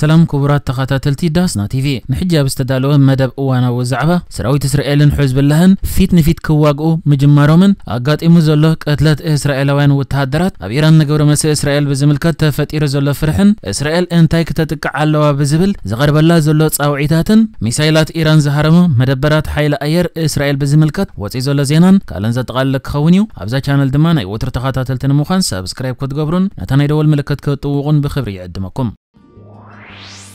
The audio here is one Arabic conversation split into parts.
ሰላም ክቡራት ተኸታተልቲ ዳስና ቲቪ ንሕጃ ብዝተዳለወ መደብ እዋናዊ ዛዕባ ሰራዊት እስራኤልን ሕዝብላህን ፊት ንፊት ክዋግኡ ምጅማሮምን ኣጋጢሙ ዘሎ ቅትለት እስራኤላውያን ወተሃደራት ኣብ ኢራን ንግብሪ መስእ እስራኤል ብዝምልከት ተፈጢሩ ዘሎ ፍርሕን እስራኤል እንታይ ክተጥቅዕ ኣለዋ ብዝብል ዝቐርበላ ዘሎ ጻውዒታትን ሚሳይላት ኢራን ዝሃረሙ መደበራት ሓይሊ ኣየር እስራኤል ብዝምልከት ወፂኡ ዘሎ ዜናን ካልእን ዘጠቓልለ ክኸውን እዩ ኣብዛ ቻነል ድማ ናይ ወትሪ ተኸታተልቲ ንምዃን ሰብስክራይብ ክትገብሩን ነታ ናይ ደወል ምልክት ክጥውቑን ብክብሪ ይዕድመኩም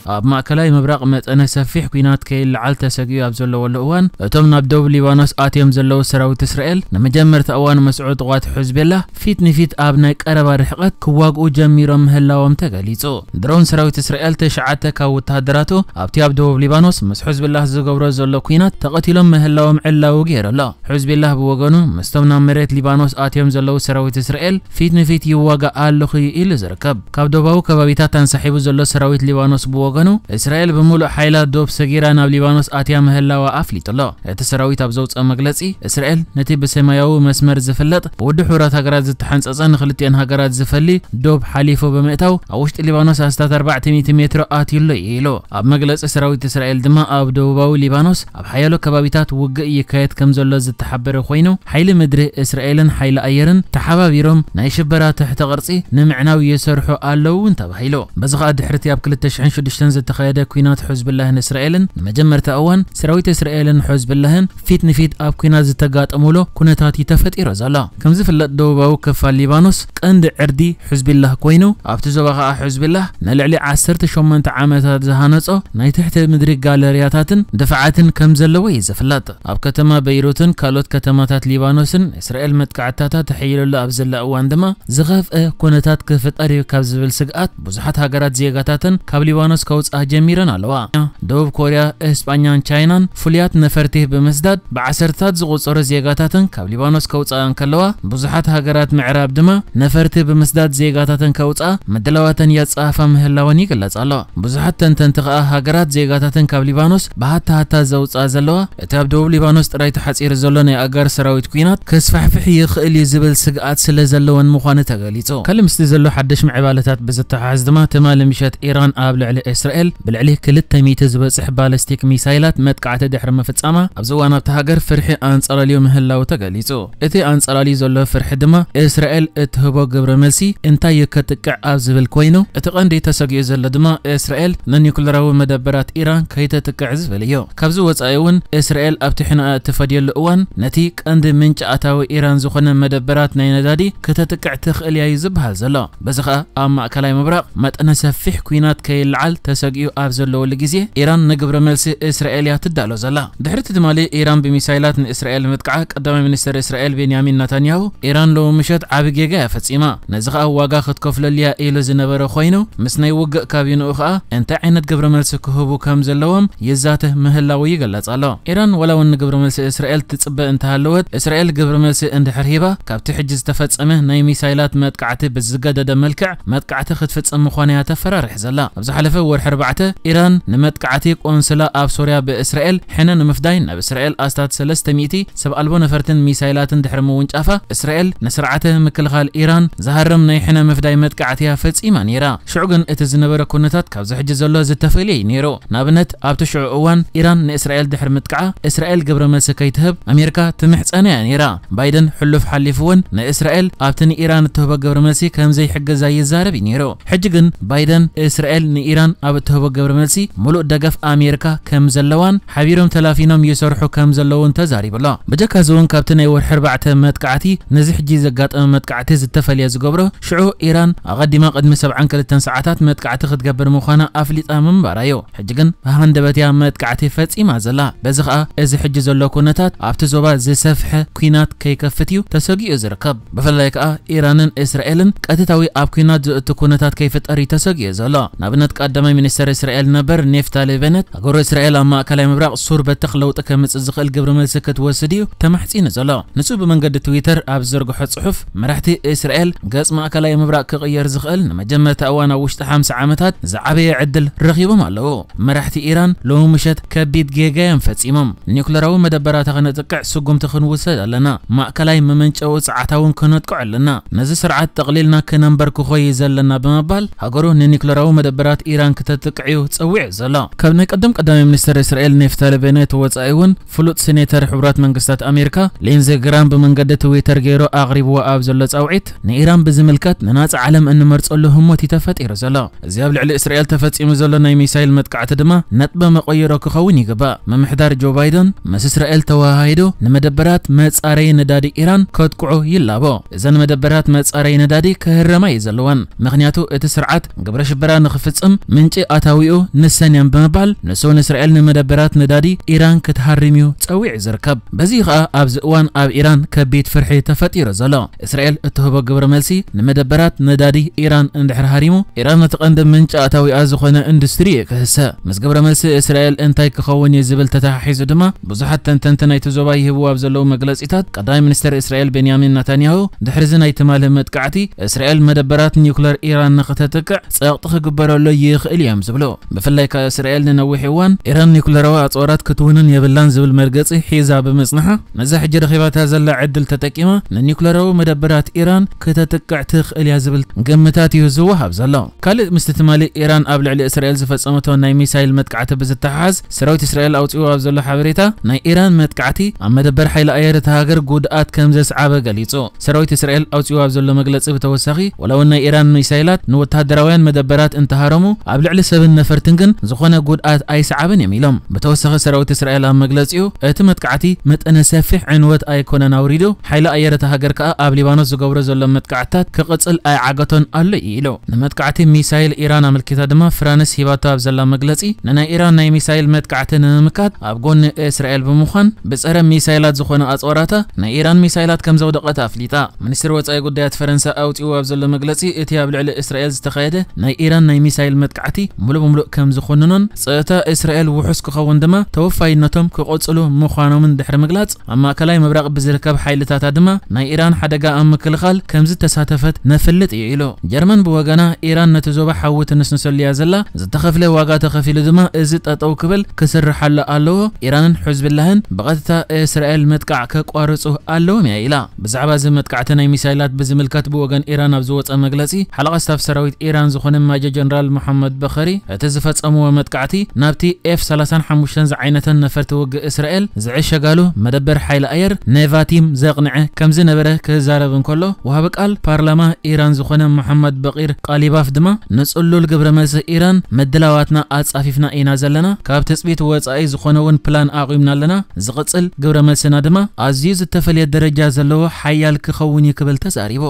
اب ماكلاي مبرق متن سفيح كينات كيل لعلته سقيو اب زلو ولوان اتم ناب دوب ليبانوس اتيم زلو سراوت اسرائيل نمجمرت اوان مسعود قوات حزب الله فيت نفيت اب ناي قربا رحقت كواق او جميرو مهلاوم تغليصو درون سراوت اسرائيل تشعته كا وتهدراتو ابتي اب دوب ليبانوس مس حزب الله زغبرو زلو كينات تقتلهم مهلاوم علاو غيرلا حزب الله بوغونو مستمنا مريت ليبانوس اتيم زلو سراوت اسرائيل فيت نفيت يواغا الخي الى زركب كاب دوباو كبابيتا تنسحبو زلو سراوت ليبانوس بوغ ወገኑ እስራኤል ብምሉእ ሓይላ ዶብ ሰጊራ ናብ ሊባኖስ ኣትያ ምህላዋ ኣፍሊጡ ኣሎ እቲ ሰራዊት ኣብ ዘውፅኦ መግለፂ እስራኤል ነቲ ብሰማያዊ መስመር ዝፍለጥ ብውድ ሕብረት ሃገራት ዝተሓንፀፀ ንክልቲአን ሃገራት ዝፈሊ ዶብ ሓሊፉ ብምእታው ኣብ ውሽጢ ሊባኖስ ኣስታት 400 ሜትሮ ኣትዩሎ እዩ ኢሉ ኣብ መግለፂ ሰራዊት እስራኤል ድማ ኣብ ደቡባዊ ሊባኖስ ኣብ ሓያሎ ከባቢታት ውግእ ይካየድ ከም ዘሎ ዝተሓበረ ኮይኑ ሓይሊ ምድሪ እስራኤልን ሓይሊ ኣየርን ተሓባቢሮም ናይ ሽበራ ትሕቲ ቅርፂ ንምዕናው የሰርሑ ኣለውን ተባሂሉ በዚ ከዓ ድሕርቲ ኣብ 2006 اشتن ዝተኸየደ ኩናት ሕዝብላህን እስራኤልን ንመጀመርታ እዋን ሰራዊት እስራኤልን ሕዝብላህን ፊት ንፊት ኣብ ኩናት ዝተጋጠሙሎ ኩነታት እዩ ተፈጢሮ ዘሎ ከም ዝፍለጥ ደቡባዊ ክፋል ሊባኖስ ቀንዲ ዕርዲ ሕዝብላህ ኮይኑ ኣብቲ ዞባ ከዓ ሕዝብላህ ንልዕሊ 18 ዓመታት ዝሃነፆ ናይ ትሕቲ ምድሪ ጋለርያታትን ድፍዓትን ከም ዘለዎ እዩ ዝፍለጥ ኣብ ከተማ በይሩትን ካልኦት ከተማታት ሊባኖስን እስራኤል መጥቃዕትታት ተሓይለሉ ኣብ ዘላ እዋን ድማ ዝኸፍአ ኩነታት ክፍጠር እዩ ካብ ዝብል ስግኣት ብዙሓት ሃገራት ዜጋታትን ካብ ሊባኖስ كوز أجميران علوا دوب كوريا إسبانيا وتشاينا فليات نفرته بمزداد بمسداد بعسرتات زغوص أرزيقاتاتن كابليبانوس كوز أن كلوا بزحت هجرات معراب دما نفرته بمزداد زيقاتاتن كوز أ مدلواتن يتصافى مهلاواني قلت علوا بزحات تنتقى هاجرات زيقاتاتن كابليبانوس بعد حتى زوص أزلوا اتاب دوب ليبانوس ترايت حصير زلون أجر سراويت كينات كوينات كسفحفح يخئل يزبل سقات سلزلون مخانة غليتو كلمستي زلو حدش معبالتات بزت حزدما تمال مشت إيران قبل على اسرائيل بلعليه كلتا ميتز بسح بالستيك ميسايلات متقعت دحر مفتصاما ابزوانا بتهاجر فرحي انصر اليو مهلاو تغليصو اتي انصر علي زلو فرحي دما اسرائيل اتهبو جبر ملسي انت يكتقع ابزبل كوينو اتقندي تسقي زل دما اسرائيل نن يكلراو مدبرات ايران كيت تقع زبليو كبزو وصايون اسرائيل ابتحنا اتفاد يلوان نتي قند منج اتاو ايران زخن مدبرات ناينادادي كتتقع تخليا يزبها زلو بزخه ام ماكلاي مبرق متنا سفيح كوينات كيلعل ተሰግዩ ኣብ ዘለወሉ ግዜ ኢራን ንግብረ መልሲ እስራኤል እያ ትዳሎ ዘላ ድሕሪ እቲ ድማ ኢራን ብሚሳይላት ንእስራኤል ምጥቅዓ ቀዳማይ ሚኒስትር እስራኤል ቤንያሚን ነታንያሁ ኢራን ሎሚ ምሸት ዓብ ጌጋ እያ ፈፂማ ነዚ ከዓ ዋጋ ክትከፍለልያ ኢሉ ዝነበረ ኮይኑ ምስ ናይ ውግእ ካቢንኡ ከዓ እንታይ ዓይነት ግብረ መልሲ ክህቡ ከም ዘለዎም ይዛትህ ምህላው ይገለጽ ኣሎ ኢራን ወላ እውን ግብረ መልሲ እስራኤል ትፅበእ እንተሃለወት እስራኤል ግብረ መልሲ እንድሕር ሂባ ካብቲ ሕጂ ዝተፈፀመ ናይ ሚሳይላት መጥቃዕቲ ብዝገደደ መልክዕ መጥቃዕቲ ክትፍፅም ምዃነ እያ ተፈራርሕ ዘላ ኣብ ዝሓለፈ ወርሒ 204 ኢራን ንመጥቃዕቲ ቆንስላ ኣብ ሶርያ ብእስራኤል ሕነ ንምፍዳይ ናብ እስራኤል ኣስታት 300 ሰብ ኣልቦ ነፈርትን ሚሳይላትን ድሕሪ ምውንጫፋ እስራኤል ንስርዓተ ምክልኻል ኢራን ዝሃርም ናይ ሕነ ምፍዳይ መጥቃዕትያ ፈጺማ ነይራ ሽዑ ግን እቲ ዝነበረ ኩነታት ካብ ዝሕጂ ዘሎ ዝተፈልየ እዩ ነይሩ ንኣብነት ኣብቲ ሽዑ እዋን ኢራን ንእስራኤል ድሕሪ ምጥቃዓ እስራኤል ግብረ መልሲ ከይትህብ ኣሜሪካ ትምሕፀነ እያ ነይራ ባይደን ሕሉፍ ሓሊፉ እውን ንእስራኤል ኣብቲ ንኢራን እትህቦ ግብረ መልሲ ከምዘይሕግዛ ይዛረብ እዩ ነይሩ ሕጂ ግን ባይደን እስራኤል ንኢራን ኣብ أبته وجبر ملسي ملو دقف أمريكا كم زلوان حبيرهم تلافينهم يسرحوا كم زلوان تزاري بلا بجك هزون كابتن أول حربعة متكعتي نزح جيز قات متكعتي زتفل يا زجبره شعو إيران أقدم ما قد مسبع عنك للتنسعات متكعتي خد جبر مخانا أفلت أمم برايو حجقن بهندبت يا متكعتي فتي إما زلا بزخ أز حج زلو كونتات أبت زوبا زي سفح كينات كي كيكفتيو تسوقي أزركب بفلايك أه إسرائيل إسرائيلن قتتاوي أب كينات تكونتات كيفت أري تسوقي زلا نبنت قدمي ሚኒስተር እስራኤል ነበር ኔፍታሌ በነት ኣገሮ እስራኤል ኣብ ማእከላይ ምብራቕ ሱር በትኽ ለውጢ ከምፅእ ዝኽእል ግብሪ ምልስክት ወስድ እዩ ተማሕፂኑ ዘሎ ንሱ ብመንገዲ ትዊተር ኣብ ዘርግሖ ጽሑፍ መራሕቲ እስራኤል ገጽ ማእከላይ ምብራቕ ክቕየር ዝኽእል ንመጀመርታ እዋን ኣብ ውሽጢ 50 ዓመታት ዝዓበየ ዕድል ረኺቦም ኣለዉ መራሕቲ ኢራን ሎሚ ምሸት ከቢድ ጌጋየም ፈጺሞም ኒኩለራዊ መደበራታ ክነጥቅዕ ስጉምቲ ክንውሰድ ኣለና ማእከላይ መመንጨዊ ፀዓታውን ክነጥቅዕ ኣለና ነዚ ስርዓት ጠቕሊልና ክነንበር ክኾይ ዘለና ብመባል ሃገሩ ንኒኩለራዊ መደበራት ኢራን ክተ ተጥቅዒዩ ጸዊዕ ዘሎ ካብ ናይ ቀደም ቀዳማይ ሚኒስትር እስራኤል ኔፍታሊ ቤኔት ወጻኢ እውን ፍሉጥ ሴኔተር ሕቡራት መንግስታት ኣሜሪካ ሊንዚ ግራም ብመንገዲ ትዊተር ገይሩ ኣቕሪብዎ ኣብ ዘሎ ጻውዒት ንኢራን ብዝምልከት ንናጽ ዓለም እንመርጸሉ ህሞት እዩ ተፈጢሩ ዘሎ እዚ ኣብ ልዕሊ እስራኤል ተፈጺሙ ዘሎ ናይ ሚሳይል መጥቃዕቲ ድማ ነጥበ መቆየሮ ክኸውን ይግባእ ምምሕዳር ጆ ባይደን ምስ እስራኤል ተወሃሂዱ ንመደበራት መጻረዪ ነዳዲ ኢራን ከጥቅዑ ይላቦ እዘን መደበራት መጻረዪ ነዳዲ ክህረማ እዩ ዘለወን ምክንያቱ እቲ ስርዓት ግብረ ሽበራ ንኽፍጽም ምን ምንጭ ኣታዊኡ ንሰንያን ብምባል ንሶን እስራኤል ንመደበራት ነዳዲ ኢራን ክትሃርምዩ ፀዊዕ ዝርከብ በዚ ከዓ ኣብዚ እዋን ኣብ ኢራን ከቢድ ፍርሒ ተፈጢሩ ዘሎ እስራኤል እትህቦ ግብረ መልሲ ንመደበራት ነዳዲ ኢራን እንድሕር ሃሪሙ ኢራን እቲ ቀንዲ ምንጭ ኣታዊኣ ዝኾነ ኢንዱስትሪ ክህሰ ምስ ግብረ መልሲ እስራኤል እንታይ ክኸውን እዩ ዝብል ተተሓሒዙ ድማ ብዙሓት ተንተንቲ ናይቲ ዞባ ይህብዎ ኣብ ዘለዉ መግለፂታት ቀዳማይ ሚኒስትር እስራኤል ቤንያሚን ነታንያሁ ድሕሪዚ ናይ ትማልህ መጥቃዕቲ እስራኤል መደበራት ኒውክለር ኢራን ንክተጥቅዕ ፀቕጢ ክግበረሎ ይኽእል ዊልያም ዝብሎ ብፍላይ ካብ እስራኤል ንነዊሕ እዋን ኢራን ኒኩለራዊ ኣፅዋራት ክትውንን የብላን ዝብል መርገፂ ሒዛ ብምፅንሓ ነዛ ሕጂ ረኺባታ ዘላ ዕድል ተጠቂማ ንኒኩለራዊ መደበራት ኢራን ከተጥቅዕ ትኽእል እያ ዝብል ግምታት እዩ ዝወሃብ ዘሎ ካልእ ምስቲ ትማሊ ኢራን ኣብ ልዕሊ እስራኤል ዝፈፀመቶ ናይ ሚሳይል መጥቃዕቲ ብዝተሓሓዝ ሰራዊት እስራኤል ኣውፅኡ ኣብ ዘሎ ሓበሬታ ናይ ኢራን መጥቃዕቲ ኣብ መደበር ሓይሊ ኣየር እቲ ሃገር ጉድኣት ከም ዘስዓበ ገሊጹ ሰራዊት እስራኤል ኣውፅኡ ኣብ ዘሎ መግለፂ ብተወሳኺ ወላ እውን ናይ ኢራን ሚሳይላት ንወተሃደራውያን መደበራት እንተሃረሙ ኣብ ልዕሊ ሰብን ነፈርትን ግን ዝኾነ ጉድኣት ኣይሰዓብን እዮም ኢሎም ብተወሳኺ ሰራዊት እስራኤል ኣብ መግለፂኡ እቲ መጥቃዕቲ መጠነ ሰፊሕ ዕንወት ኣይኮነን ኣውሪዱ ሓይሊ ኣየረታ ሃገር ከዓ ኣብ ሊባኖስ ዝገብሮ ዘሎ መጥቃዕትታት ክቕፅል ኣይዓገቶን ኣሎ እዩ ኢሉ ንመጥቃዕቲ ሚሳይል ኢራን ኣመልኪታ ድማ ፍራንስ ሂባቶ ኣብ ዘላ መግለፂ ንናይ ኢራን ናይ ሚሳይል መጥቃዕቲ ንምምካት ኣብ ጎኒ እስራኤል ብምዃን ብፀረ ሚሳይላት ዝኾነ ኣፅወራታ ናይ ኢራን ሚሳይላት ከም ዘውደቐት ኣፍሊጣ ሚኒስትር ወፃኢ ጉዳያት ፈረንሳይ ኣውፅኡ ኣብ ዘሎ መግለፂ እቲ ኣብ ልዕሊ እስራኤል ዝተኻየደ ናይ ኢራን ናይ ሚሳይል መጥቃዕቲ ሙሉእ ብሙሉእ ከም ዝኾኑንን ፀጥታ እስራኤል ውሑስ ክኸውን ድማ ተወፋይነቶም ክቐፅሉ ምዃኖምን ድሕሪ ምግላጽ ኣብ ማእከላይ ምብራቕ ብዝርከብ ሓይልታታ ድማ ናይ ኢራን ሓደጋ ኣብ ምክልኻል ከምዚ ተሳተፈት ነፍልጥ እዩ ኢሉ ጀርመን ብወገና ኢራን ነቲ ዞባ ሓዊ ትንስንሰሉ እያ ዘላ ዝተኸፍለ ዋጋ ተኸፊሉ ድማ እዚ ጠጠው ክብል ክስርሓሉ ኣለዎ ኢራንን ሕዝብላህን ብቐጥታ እስራኤል ምጥቃዕ ከቋርፁ ኣለዎም እያ ኢላ ብዛዕባ እዚ መጥቃዕቲ ናይ ሚሳይላት ብዝምልከት ብወገን ኢራን ኣብ ዝወፀ መግለፂ ሓለቓ ስታፍ ሰራዊት ኢራን ዝኾነ ማጀ ጀነራል መሐመድ መኸሪ እቲ ዝፈፀምዎ መጥቃዕቲ ናብቲ ኤፍ 35 ዝዓይነተ ነፈርቲ ውግእ እስራኤል ዝዕሸጋሉ መደበር ሓይሊ ኣየር ኔቫቲም ዘቕንዐ ከም ዝነበረ ክዛረብ እንከሎ ወሃቢ ቃል ፓርላማ ኢራን ዝኾነ መሐመድ በቂር ቃሊባፍ ድማ ንፅሉል ግብረ መልሲ ኢራን ምድላዋትና ኣጻፊፍና ኢና ዘለና ካብ ትፅቢት ወፃኢ ዝኾነ እውን ፕላን ኣቑምና ኣለና ዝቕፅል ግብረ መልስና ድማ ኣዝዩ ዝተፈልየ ደረጃ ዘለዎ ሓያል ክኸውን እዩ ክብል ተዛሪቦ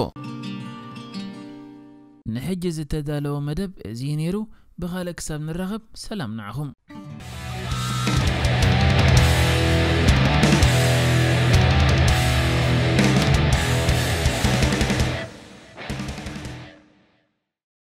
ንሕጂ ዝተዳለወ መደብ እዚ ነይሩ بغالك أكثر من الرغب سلام معهم